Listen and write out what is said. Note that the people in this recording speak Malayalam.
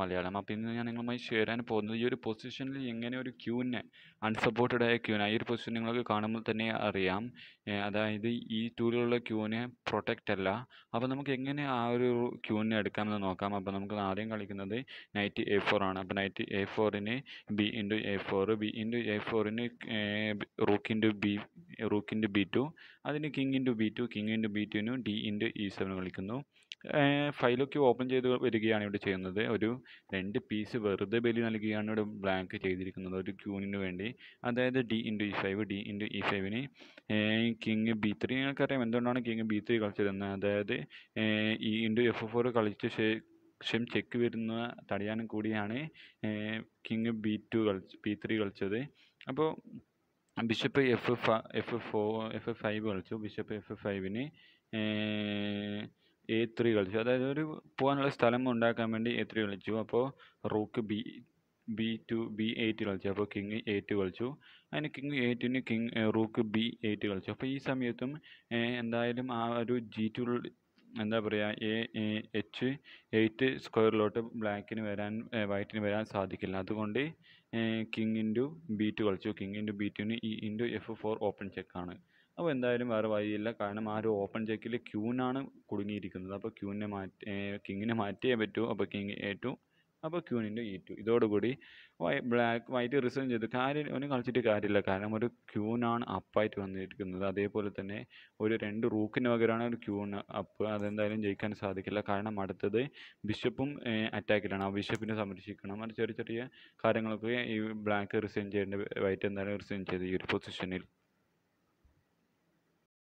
മലയാളം അപ്പം ഇന്ന് ഞാൻ നിങ്ങളുമായി ഷെയർ ചെയ്യാൻ പോകുന്നത് ഈ ഒരു പൊസിഷനിൽ എങ്ങനെ ഒരു ക്യൂവിനെ അൺസപ്പോർട്ടഡ് ആയ ക്യൂവിനെ ഈ ഒരു പൊസിഷൻ നിങ്ങൾക്ക് കാണുമ്പോൾ തന്നെ അറിയാം അതായത് ഈ ടൂറിലുള്ള ക്യൂവിനെ പ്രൊട്ടക്റ്റ് അല്ല അപ്പോൾ നമുക്ക് എങ്ങനെ ആ ഒരു ക്യൂവിനെ എടുക്കാമെന്ന് നോക്കാം അപ്പോൾ നമുക്ക് ആദ്യം കളിക്കുന്നത് നൈറ്റ് എ ഫോർ ആണ് അപ്പോൾ നൈറ്റ് എ ഫോറിന് b into a four b into a ഫോറിന് rook into b rook into b two അതിന് king into b two king into b ടുവിനും ഡി ഇൻറ്റു ഇ സെവൻ കളിക്കുന്നു ഫയലൊക്കെ ഓപ്പൺ ചെയ്ത് വരികയാണ് ഇവിടെ ചെയ്യുന്നത് ഒരു രണ്ട് പീസ് വെറുതെ ബലി നൽകുകയാണ് ഇവിടെ ബ്ലാങ്ക് ചെയ്തിരിക്കുന്നത് ഒരു ക്യൂണിന് വേണ്ടി അതായത് d into e five d into e ഫൈവിന് കിങ് ബി ത്രീ നിങ്ങൾക്കറിയാം എന്തുകൊണ്ടാണ് കിങ് ബി ത്രീ കളിച്ചതെന്ന് അതായത് ഇ ഇൻറ്റു എഫ് ഫോർ കളിച്ച് ക്ഷം ചെക്ക് വരുന്ന തടയാനും കൂടിയാണ് കിങ് ബി ടു കളിച്ച് ബി ത്രീ കളിച്ചത് അപ്പോൾ bishop f f four f five കളിച്ചു ബിഷപ്പ് എഫ് ഫൈവിന് എ ത്രീ കളിച്ചു അതായത് ഒരു പോകാനുള്ള സ്ഥലം ഉണ്ടാക്കാൻ വേണ്ടി എ ത്രീ കളിച്ചു അപ്പോൾ rook b b two b eight കളിച്ചു അപ്പോൾ കിങ് എയ്റ്റ് കളിച്ചു അതിന് കിങ് എയ്റ്റിന് കിങ് റൂക്ക് ബി എയ്റ്റ് കളിച്ചു അപ്പോൾ ഈ സമയത്തും എന്തായാലും ആ ഒരു ജി ടു എന്താ പറയുക എ എച്ച് എയ്റ്റ് സ്ക്വയറിലോട്ട് ബ്ലാക്കിന് വരാൻ വൈറ്റിന് വരാൻ സാധിക്കില്ല അതുകൊണ്ട് കിങ് ഇൻറ്റു ബീറ്റ് കളിച്ചു കിങ് ഇൻറ്റു ബീറ്റിന് e into f four open ചെക്കാണ് അപ്പോൾ എന്തായാലും വേറെ വഴിയില്ല കാരണം ആ ഒരു ഓപ്പൺ ചെക്കിൽ ക്യൂനാണ് കുടുങ്ങിയിരിക്കുന്നത് അപ്പോൾ ക്യൂവിനെ മാറ്റി കിങ്ങിനെ മാറ്റിയേ പറ്റൂ അപ്പോൾ കിങ് എ ടു അപ്പോൾ ക്യൂണിൻ്റെ ഇ ടു ഇതോടുകൂടി വൈ ബ്ലാക്ക് വൈറ്റ് റിസൈൻ ചെയ്തു കാര്യം ഒന്നും കളിച്ചിട്ട് കാര്യമില്ല കാരണം ഒരു ക്യൂനാണ് അപ്പായിട്ട് വന്നിരിക്കുന്നത് അതേപോലെ തന്നെ ഒരു രണ്ട് റൂക്കിന് പകരമാണ് ഒരു ക്യൂൺ അപ്പ് അതെന്തായാലും ജയിക്കാൻ സാധിക്കില്ല കാരണം അടുത്തത് ബിഷപ്പും അറ്റാക്കിലാണ് ആ ബിഷപ്പിനെ സംരക്ഷിക്കണം അങ്ങനെ ചെറിയ ചെറിയ കാര്യങ്ങളൊക്കെ ഈ ബ്ലാക്ക് റിസൈൻ ചെയ്യേണ്ട വൈറ്റ് എന്തായാലും റിസൈൻ ചെയ്ത് ഈ ഒരു പൊസിഷനിൽ